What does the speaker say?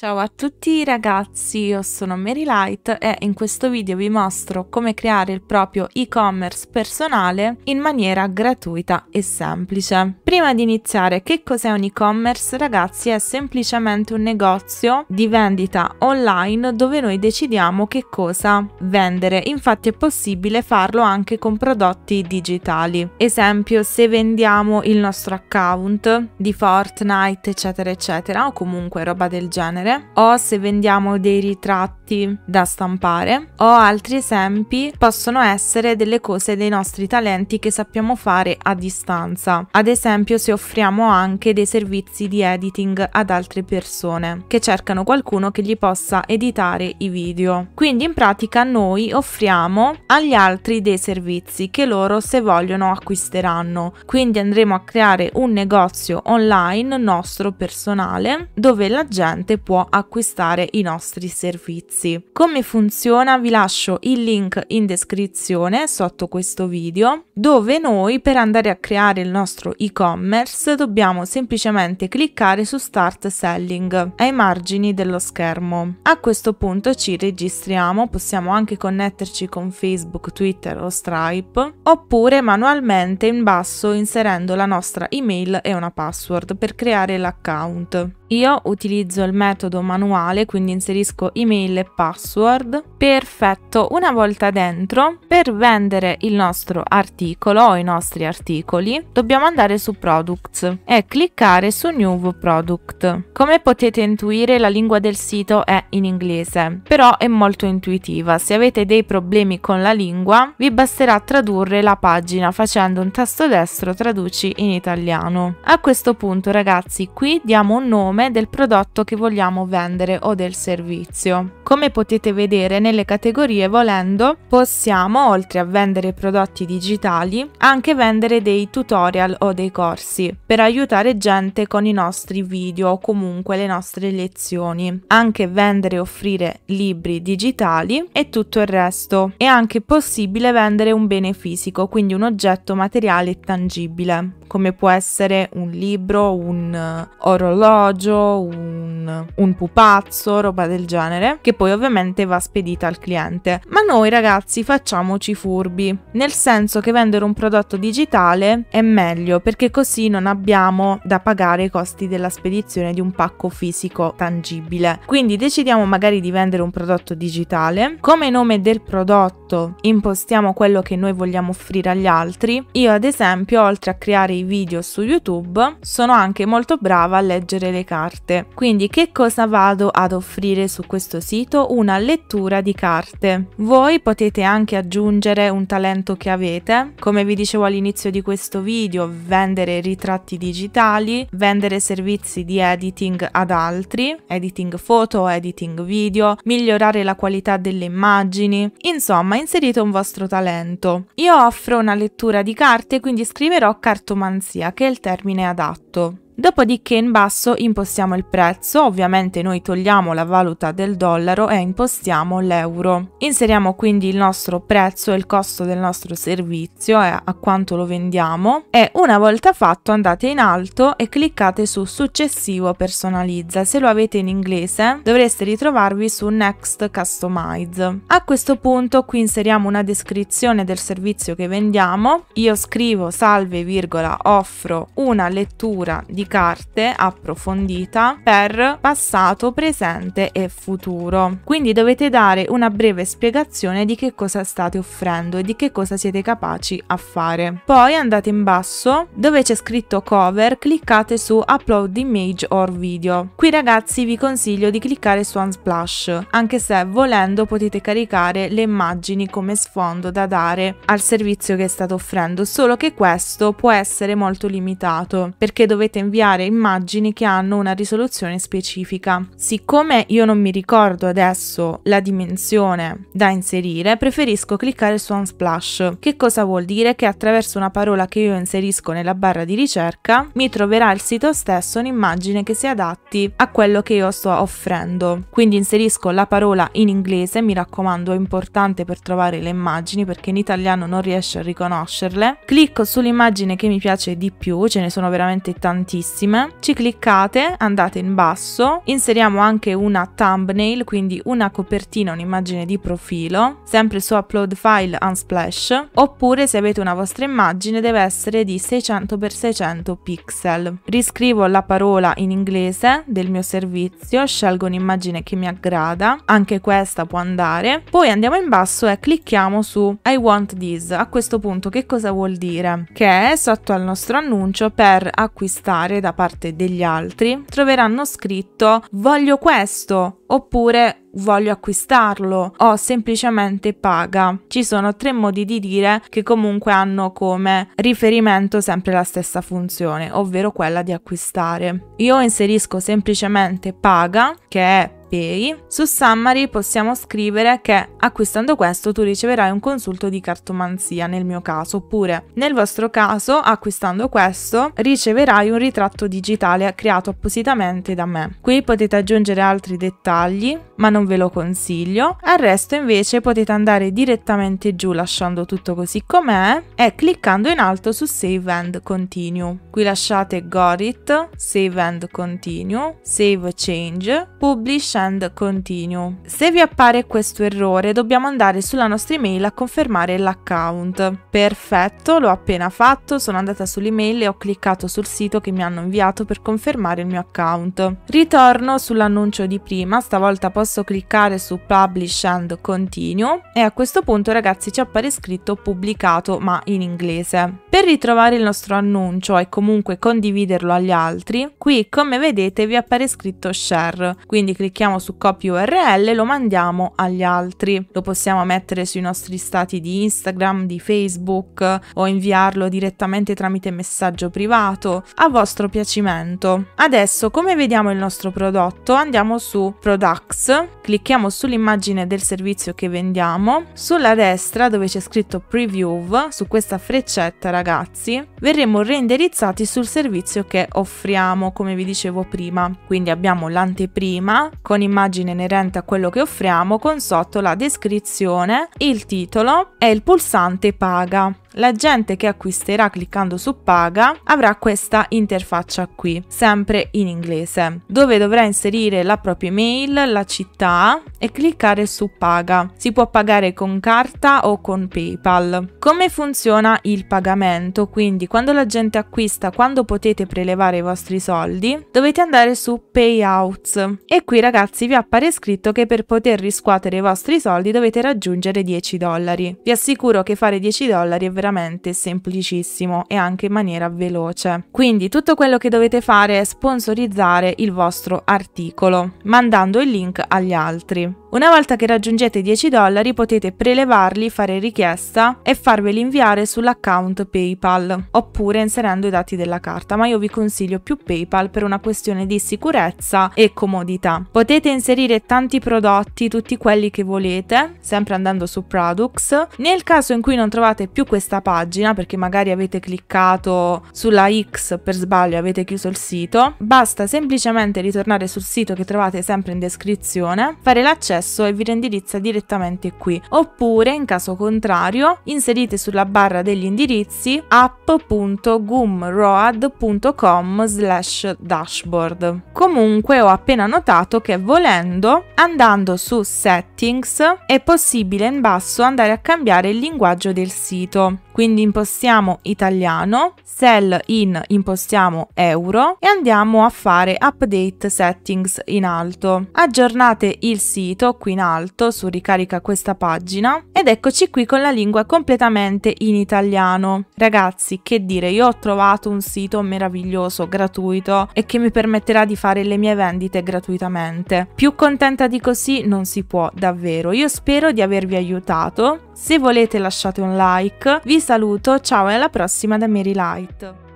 Ciao a tutti ragazzi, io sono Mary Light e in questo video vi mostro come creare il proprio e-commerce personale in maniera gratuita e semplice. Prima di iniziare, che cos'è un e-commerce? Ragazzi, è semplicemente un negozio di vendita online dove noi decidiamo che cosa vendere. Infatti è possibile farlo anche con prodotti digitali. Esempio, se vendiamo il nostro account di Fortnite, eccetera, eccetera, o comunque roba del genere, fare o se vendiamo dei ritratti oggetti da stampare o altri esempi possono essere delle cose dei nostri talenti che sappiamo fare a distanza, ad esempio se offriamo anche dei servizi di editing ad altre persone che cercano qualcuno che gli possa editare i video. Quindi in pratica noi offriamo agli altri dei servizi che loro se vogliono acquisteranno, quindi andremo a creare un negozio online nostro personale dove la gente può acquistare i nostri servizi servizi. Come funziona vi lascio il link in descrizione sotto questo video dove noi per andare a creare il nostro e-commerce dobbiamo semplicemente cliccare su Start Selling ai margini dello schermo. A questo punto ci registriamo, possiamo anche connetterci con Facebook, Twitter o Stripe oppure manualmente in basso inserendo la nostra email e una password per creare l'account. Io utilizzo il metodo manuale, quindi inserisco email e password. Perfetto, una volta dentro, per vendere il nostro articolo o i nostri articoli, dobbiamo andare su Products e cliccare su New Product. Come potete intuire, la lingua del sito è in inglese, però è molto intuitiva. Se avete dei problemi con la lingua, vi basterà tradurre la pagina facendo un tasto destro traduci in italiano. A questo punto, ragazzi, qui diamo un nome nome del prodotto che vogliamo vendere o del servizio. Come potete vedere nelle categorie volendo possiamo, oltre a vendere prodotti digitali, anche vendere dei tutorial o dei corsi per aiutare gente con i nostri video o comunque le nostre lezioni, anche vendere e offrire libri digitali e tutto il resto. È anche possibile vendere un bene fisico, quindi un oggetto materiale e tangibile come può essere un libro, un eh, orologio, un, un, pupazzo, roba del genere, che poi ovviamente va spedita al cliente. Ma noi ragazzi facciamoci furbi, nel senso che vendere un prodotto digitale è meglio perché così non abbiamo da pagare i costi della spedizione di un pacco fisico tangibile. Quindi decidiamo magari di vendere un prodotto digitale, come nome del prodotto impostiamo quello che noi vogliamo offrire agli altri. Io ad esempio, oltre a creare i video su YouTube, sono anche molto brava a leggere le carte. Quindi che cosa vado ad offrire su questo sito? Una lettura di carte. Voi potete anche aggiungere un talento che avete, come vi dicevo all'inizio di questo video, vendere ritratti digitali, vendere servizi di editing ad altri, editing foto, editing video, migliorare la qualità delle immagini, insomma inserite un vostro talento. Io offro una lettura di carte, quindi scriverò cartomante romanzia che è il termine adatto. Dopodiché in basso impostiamo il prezzo, ovviamente noi togliamo la valuta del dollaro e impostiamo l'euro. Inseriamo quindi il nostro prezzo e il costo del nostro servizio e eh, a quanto lo vendiamo e una volta fatto andate in alto e cliccate su successivo personalizza. Se lo avete in inglese dovreste ritrovarvi su next customize. A questo punto qui inseriamo una descrizione del servizio che vendiamo. Io scrivo salve virgola offro una lettura di carte approfondita per passato, presente e futuro. Quindi dovete dare una breve spiegazione di che cosa state offrendo e di che cosa siete capaci a fare. Poi andate in basso dove c'è scritto cover, cliccate su upload image or video. Qui ragazzi vi consiglio di cliccare su Unsplash, anche se volendo potete caricare le immagini come sfondo da dare al servizio che state offrendo, solo che questo può essere molto limitato perché dovete inviare inviare immagini che hanno una risoluzione specifica. Siccome io non mi ricordo adesso la dimensione da inserire, preferisco cliccare su Unsplash. Che cosa vuol dire? Che attraverso una parola che io inserisco nella barra di ricerca mi troverà il sito stesso un'immagine che si adatti a quello che io sto offrendo. Quindi inserisco la parola in inglese, mi raccomando è importante per trovare le immagini perché in italiano non riesce a riconoscerle. Clicco sull'immagine che mi piace di più, ce ne sono veramente tantissime bellissima, ci cliccate, andate in basso, inseriamo anche una thumbnail, quindi una copertina, un'immagine di profilo, sempre su upload file Unsplash, oppure se avete una vostra immagine deve essere di 600x600 pixel. Riscrivo la parola in inglese del mio servizio, scelgo un'immagine che mi aggrada, anche questa può andare, poi andiamo in basso e clicchiamo su I want this. A questo punto che cosa vuol dire? Che è sotto al nostro annuncio per acquistare piacere da parte degli altri, troveranno scritto voglio questo oppure voglio acquistarlo o semplicemente paga. Ci sono tre modi di dire che comunque hanno come riferimento sempre la stessa funzione, ovvero quella di acquistare. Io inserisco semplicemente paga, che è pay, su summary possiamo scrivere che acquistando questo tu riceverai un consulto di cartomanzia nel mio caso, oppure nel vostro caso acquistando questo riceverai un ritratto digitale creato appositamente da me. Qui potete aggiungere altri dettagli, ma non ve lo consiglio. Al resto invece potete andare direttamente giù lasciando tutto così com'è e cliccando in alto su Save and Continue. Qui lasciate Got It, Save and Continue, Save Change, Publish and continue. Se vi appare questo errore dobbiamo andare sulla nostra email a confermare l'account. Perfetto, l'ho appena fatto, sono andata sull'email e ho cliccato sul sito che mi hanno inviato per confermare il mio account. Ritorno sull'annuncio di prima, stavolta posso cliccare su Publish and Continue e a questo punto ragazzi ci appare scritto pubblicato ma in inglese. Per ritrovare il nostro annuncio e comunque condividerlo agli altri, qui come vedete vi appare scritto Share, quindi clicchiamo clicchiamo su copy URL, lo mandiamo agli altri. Lo possiamo mettere sui nostri stati di Instagram, di Facebook o inviarlo direttamente tramite messaggio privato, a vostro piacimento. Adesso, come vediamo il nostro prodotto, andiamo su Products, clicchiamo sull'immagine del servizio che vendiamo, sulla destra dove c'è scritto Preview, su questa freccetta ragazzi, verremo reindirizzati sul servizio che offriamo, come vi dicevo prima. Quindi abbiamo l'anteprima con un'immagine inerente a quello che offriamo con sotto la descrizione, il titolo e il pulsante paga. La gente che acquisterà cliccando su paga avrà questa interfaccia qui, sempre in inglese, dove dovrà inserire la propria email, la città e cliccare su paga. Si può pagare con carta o con PayPal. Come funziona il pagamento? Quindi quando la gente acquista, quando potete prelevare i vostri soldi, dovete andare su payouts e qui ragazzi vi appare scritto che per poter riscuotere i vostri soldi dovete raggiungere 10 dollari. Vi assicuro che fare 10 dollari è veramente veramente semplicissimo e anche in maniera veloce. Quindi tutto quello che dovete fare è sponsorizzare il vostro articolo, mandando il link agli altri. Una volta che raggiungete i 10 dollari potete prelevarli, fare richiesta e farveli inviare sull'account PayPal oppure inserendo i dati della carta, ma io vi consiglio più PayPal per una questione di sicurezza e comodità. Potete inserire tanti prodotti, tutti quelli che volete, sempre andando su Products. Nel caso in cui non trovate più questa pagina, perché magari avete cliccato sulla X per sbaglio e avete chiuso il sito, basta semplicemente ritornare sul sito che trovate sempre in descrizione, fare l'accesso accesso e vi rendirizza direttamente qui. Oppure, in caso contrario, inserite sulla barra degli indirizzi app.gumroad.com slash dashboard. Comunque ho appena notato che volendo, andando su settings, è possibile in basso andare a cambiare il linguaggio del sito. Quindi impostiamo italiano, cell in impostiamo euro e andiamo a fare update settings in alto. Aggiornate il sito punto qui in alto su ricarica questa pagina ed eccoci qui con la lingua completamente in italiano. Ragazzi che dire io ho trovato un sito meraviglioso gratuito e che mi permetterà di fare le mie vendite gratuitamente. Più contenta di così non si può davvero. Io spero di avervi aiutato. Se volete lasciate un like. Vi saluto, ciao e alla prossima da Mary Light.